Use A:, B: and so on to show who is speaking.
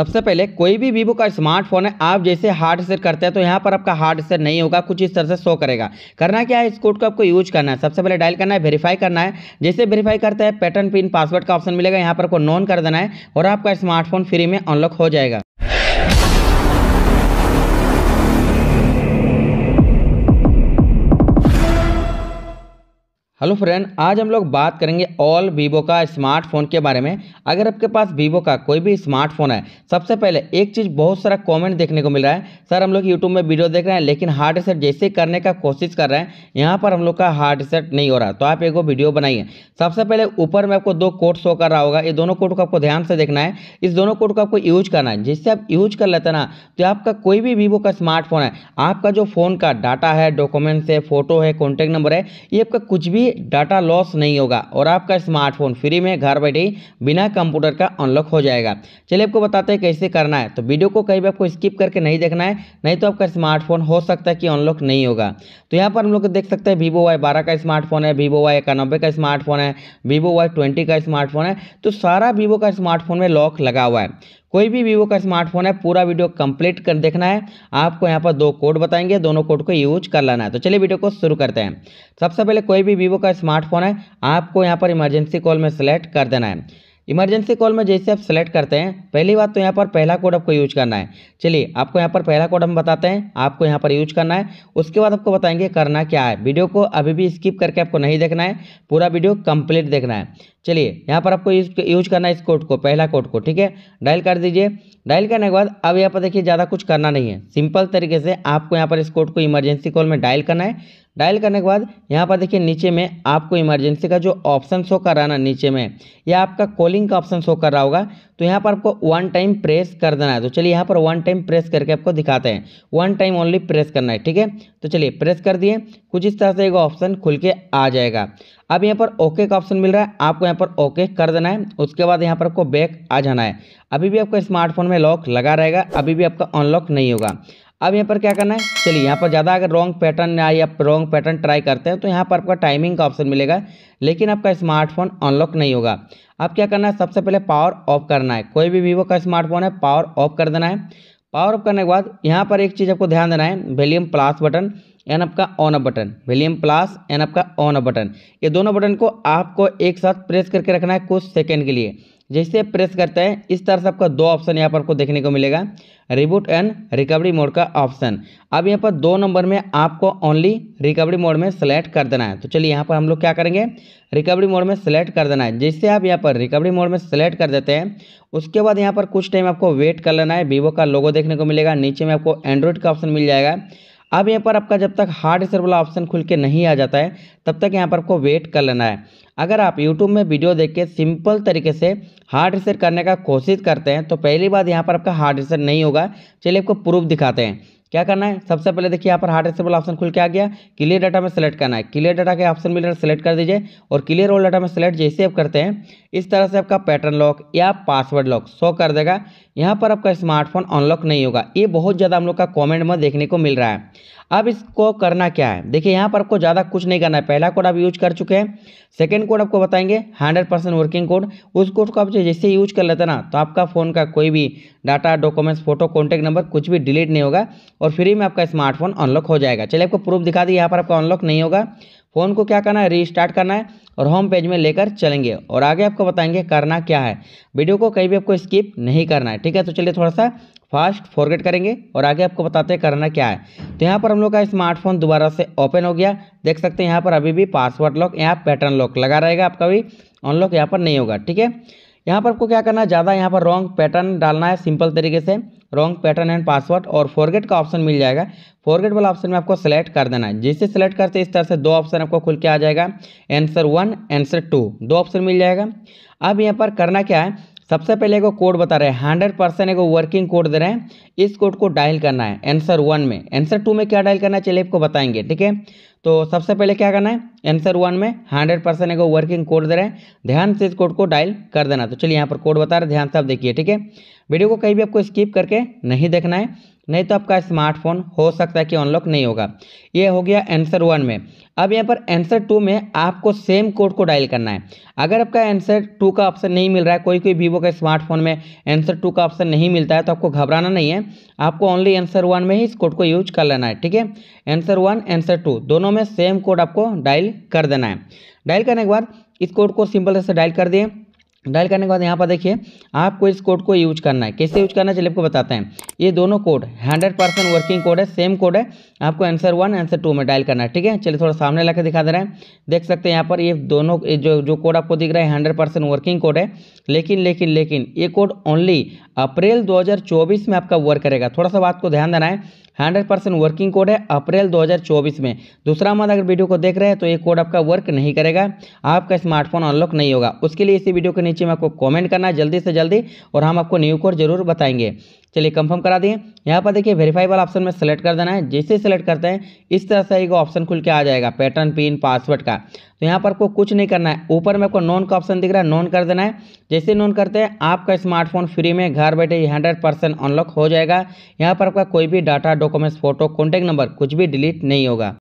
A: सबसे पहले कोई भी वीवो का स्मार्टफोन है आप जैसे हार्ड सेट करते हैं तो यहाँ पर आपका हार्ड सेट नहीं होगा कुछ इस तरह से शो करेगा करना क्या है इस कोड को आपको यूज करना है सबसे पहले डायल करना है वेरीफाई करना है जैसे वेरीफाई करते हैं पैटर्न पिन पासवर्ड का ऑप्शन मिलेगा यहाँ पर को नॉन कर देना है और आपका स्मार्टफोन फ्री में अनलॉक हो जाएगा हेलो फ्रेंड आज हम लोग बात करेंगे ऑल वीवो का स्मार्टफोन के बारे में अगर आपके पास वीवो का कोई भी स्मार्टफोन है सबसे पहले एक चीज़ बहुत सारा कमेंट देखने को मिल रहा है सर हम लोग यूट्यूब में वीडियो देख रहे हैं लेकिन हार्ड रिसेट जैसे करने का कोशिश कर रहे हैं यहाँ पर हम लोग का हार्ड रिसेट नहीं हो रहा तो आप एक वीडियो बनाइए सबसे पहले ऊपर में आपको दो कोड शो कर रहा होगा ये दोनों कोड को आपको ध्यान से देखना है इस दोनों कोड को आपको यूज करना है जिससे आप यूज कर लेते ना तो आपका कोई भी वीवो का स्मार्टफोन है आपका जो फ़ोन का डाटा है डॉक्यूमेंट्स है फोटो है कॉन्टैक्ट नंबर है ये आपका कुछ भी डाटा लॉस नहीं होगा और आपका स्मार्टफोन फ्री में घर बैठे ही बिना कंप्यूटर का अनलॉक हो जाएगा चलिए आपको बताते हैं कैसे करना है तो वीडियो को कहीं भी आपको स्किप करके नहीं देखना है नहीं तो आपका स्मार्टफोन हो सकता है कि अनलॉक नहीं होगा तो यहाँ पर हम लोग देख सकते हैं वीवो वाई बारह का स्मार्टफोन है वीवो वाई इक्यानबे का स्मार्टफोन है वीवो वाई ट्वेंटी का स्मार्टफोन है तो सारा वीवो का स्मार्टफोन में लॉक लगा हुआ है कोई भी वीवो का स्मार्टफोन है पूरा वीडियो कंप्लीट कर देखना है आपको यहाँ पर दो कोड बताएंगे दोनों कोड को यूज कर लाना है तो चलिए वीडियो को शुरू करते हैं सबसे पहले कोई भी वीवो का स्मार्टफोन है आपको यहाँ पर इमरजेंसी कॉल में सेलेक्ट कर देना है इमरजेंसी कॉल में जैसे आप सेलेक्ट करते हैं पहली बात तो यहाँ पर पहला कोड आपको यूज करना है चलिए आपको यहाँ पर पहला कोड हम बताते हैं आपको यहाँ पर यूज करना है उसके बाद आपको बताएंगे करना क्या है वीडियो को अभी भी स्किप करके आपको नहीं देखना है पूरा वीडियो कंप्लीट देखना है चलिए यहाँ पर आपको यूज करना है इस कोड को पहला कोड को ठीक है डायल कर दीजिए डायल करने के बाद अब यहाँ पर देखिए ज़्यादा कुछ करना नहीं है सिंपल तरीके से आपको यहाँ पर इस कोड को इमरजेंसी कॉल में डायल करना है डायल करने के बाद यहाँ पर देखिए नीचे में आपको इमरजेंसी का जो ऑप्शन शो कर रहा ना नीचे में या आपका कॉलिंग का ऑप्शन शो कर रहा होगा तो यहाँ पर आपको वन टाइम प्रेस कर देना है तो चलिए यहाँ पर वन टाइम प्रेस करके आपको दिखाते हैं वन टाइम ओनली प्रेस करना है ठीक है तो चलिए प्रेस कर दिए कुछ इस तरह से एक ऑप्शन खुल के आ जाएगा अब यहाँ पर ओके का ऑप्शन मिल रहा है आपको यहाँ पर ओके कर देना है उसके बाद यहाँ पर आपको बैक आ जाना है अभी भी आपका स्मार्टफोन में लॉक लगा रहेगा अभी भी आपका अनलॉक नहीं होगा अब यहाँ पर क्या करना है चलिए यहाँ पर ज़्यादा अगर रॉन्ग पैटर्न या रॉन्ग पैटर्न ट्राई करते हैं तो यहाँ पर आपका टाइमिंग का ऑप्शन मिलेगा लेकिन आपका स्मार्टफोन अनलॉक नहीं होगा अब क्या करना है सबसे पहले पावर ऑफ करना है कोई भी वीवो का स्मार्टफोन है पावर ऑफ कर देना है पावर ऑफ करने के बाद यहाँ पर एक चीज़ आपको ध्यान देना है वैल्यूम प्लास बटन एन आपका on up button volume plus and आपका ऑन अप बटन ये दोनों बटन को आपको एक साथ प्रेस करके रखना है कुछ सेकेंड के लिए जैसे प्रेस करते हैं इस तरह से आपका दो ऑप्शन यहाँ पर आपको देखने को मिलेगा रिबूट एंड रिकवरी मोड का ऑप्शन अब यहाँ पर दो नंबर में आपको ओनली रिकवरी मोड में सेलेक्ट कर देना है तो चलिए यहाँ पर हम लोग क्या करेंगे रिकवरी मोड में सेलेक्ट कर देना है जैसे आप यहाँ पर रिकवरी मोड में सेलेक्ट कर देते हैं उसके बाद यहाँ पर कुछ टाइम आपको वेट कर लेना है वीवो का लोगो देखने को मिलेगा नीचे में आपको एंड्रॉयड का ऑप्शन मिल जाएगा अब यहाँ पर आपका जब तक हार्ड सर वाला ऑप्शन खुल के नहीं आ जाता है तब तक यहाँ पर आपको वेट कर लेना है अगर आप यूट्यूब में वीडियो देख के सिंपल तरीके से हार्ड रिसर करने का कोशिश करते हैं तो पहली बात यहाँ पर आपका हार्ड रिसर नहीं होगा चलिए आपको प्रूफ दिखाते हैं क्या करना है सबसे पहले देखिए यहाँ पर हार्ड एक्सेबल ऑप्शन खुल के आ गया क्लियर डाटा में सेलेक्ट करना है क्लियर डाटा के ऑप्शन मिल रहा है सेलेक्ट कर दीजिए और क्लियर ऑल डाटा में सेलेक्ट जैसे आप करते हैं इस तरह से आपका पैटर्न लॉक या पासवर्ड लॉक शो कर देगा यहाँ पर आपका स्मार्टफोन अनलॉक नहीं होगा ये बहुत ज़्यादा हम लोग का कॉमेंट में देखने को मिल रहा है अब इसको करना क्या है देखिए यहाँ पर आपको ज़्यादा कुछ नहीं करना है पहला कोड आप यूज कर चुके हैं सेकेंड कोड आपको बताएंगे हंड्रेड परसेंट वर्किंग कोड उस कोड को आप जैसे यूज कर लेते ना तो आपका फ़ोन का कोई भी data documents photo contact number कुछ भी डिलीट नहीं होगा और फ्री में आपका स्मार्टफोन अनलॉक हो जाएगा चलिए आपको प्रूफ दिखा दी यहाँ पर आपका अनलॉक नहीं होगा फ़ोन को क्या करना है रीस्टार्ट करना है और होम पेज में लेकर चलेंगे और आगे आपको बताएंगे करना क्या है वीडियो को कहीं भी आपको स्किप नहीं करना है ठीक है तो चलिए थोड़ा सा फास्ट फॉरगेट करेंगे और आगे आपको बताते हैं करना क्या है तो यहाँ पर हम लोग का स्मार्टफोन दोबारा से ओपन हो गया देख सकते हैं यहाँ पर अभी भी पासवर्ड लॉक यहाँ पैटर्न लॉक लगा रहेगा आपका भी अनलॉक यहाँ पर नहीं होगा ठीक है यहाँ पर आपको क्या करना है ज़्यादा यहाँ पर रॉन्ग पैटर्न डालना है सिंपल तरीके से रॉन्ग पैटर्न एंड पासवर्ड और फॉरगेट का ऑप्शन मिल जाएगा फॉरगेट वाला ऑप्शन में आपको सेलेक्ट कर देना है जैसे सेलेक्ट करते हैं इस तरह से दो ऑप्शन आपको खुल के आ जाएगा आंसर वन आंसर टू दो ऑप्शन मिल जाएगा अब यहाँ पर करना क्या है सबसे पहले एक कोड बता रहे हैं हंड्रेड परसेंट एगो वर्किंग कोड दे रहे हैं इस कोड को डायल करना है आंसर वन में आंसर टू में क्या डायल करना है चलिए आपको बताएंगे ठीक है तो सबसे पहले क्या करना है आंसर वन में हंड्रेड परसेंट एगो वर्किंग कोड दे रहे हैं ध्यान से इस कोड को डायल कर देना तो चलिए यहाँ पर कोड बता रहे ध्यान से आप देखिए ठीक है वीडियो को कहीं भी आपको स्किप करके नहीं देखना है नहीं तो आपका स्मार्टफोन हो सकता है कि अनलॉक नहीं होगा ये हो गया आंसर वन में अब यहाँ पर आंसर टू में आपको सेम कोड को डायल करना है अगर आपका आंसर टू का ऑप्शन नहीं मिल रहा है कोई कोई वीवो के स्मार्टफोन में आंसर टू का ऑप्शन नहीं मिलता है तो आपको घबराना नहीं है आपको ओनली आंसर वन में ही इस कोड को यूज कर लेना है ठीक है आंसर वन आंसर टू दोनों में सेम कोड आपको डायल कर देना है डायल करने के बाद इस कोड को सिंपल से डायल कर दिए डायल करने के बाद यहाँ पर देखिए आपको इस कोड को यूज करना है कैसे यूज करना है चलिए आपको बताते हैं ये दोनों code hundred percent working code है सेम कोड है आपको आंसर वन आंसर टू में डायल करना है ठीक है चलिए थोड़ा सामने ला दिखा दे रहे हैं देख सकते हैं यहाँ पर ये दोनों जो जो कोड आपको दिख रहा है हंड्रेड परसेंट वर्किंग कोड है लेकिन लेकिन लेकिन ये कोड ओनली अप्रैल दो में आपका वर्क करेगा थोड़ा सा बात को ध्यान देना है हंड्रेड परसेंट वर्किंग कोड है अप्रैल 2024 में दूसरा मत अगर वीडियो को देख रहे हैं तो ये कोड आपका वर्क नहीं करेगा आपका स्मार्टफोन अनलॉक नहीं होगा उसके लिए इसी वीडियो के नीचे में आपको कमेंट करना है जल्दी से जल्दी और हम आपको न्यू कोड जरूर बताएंगे चलिए कंफर्म करा दिए यहाँ पर देखिए वेरीफाई वाला ऑप्शन में सेलेक्ट कर देना है जैसे सेलेक्ट करते हैं इस तरह से एक ऑप्शन खुल के आ जाएगा पैटर्न पिन पासवर्ड का तो यहाँ पर आपको कुछ नहीं करना है ऊपर में आपको नॉन का ऑप्शन दिख रहा है नॉन कर देना है जैसे नॉन करते हैं आपका स्मार्टफोन फ्री में घर बैठे हंड्रेड परसेंट अनलॉक हो जाएगा यहाँ पर आपका कोई भी data documents photo contact number कुछ भी डिलीट नहीं होगा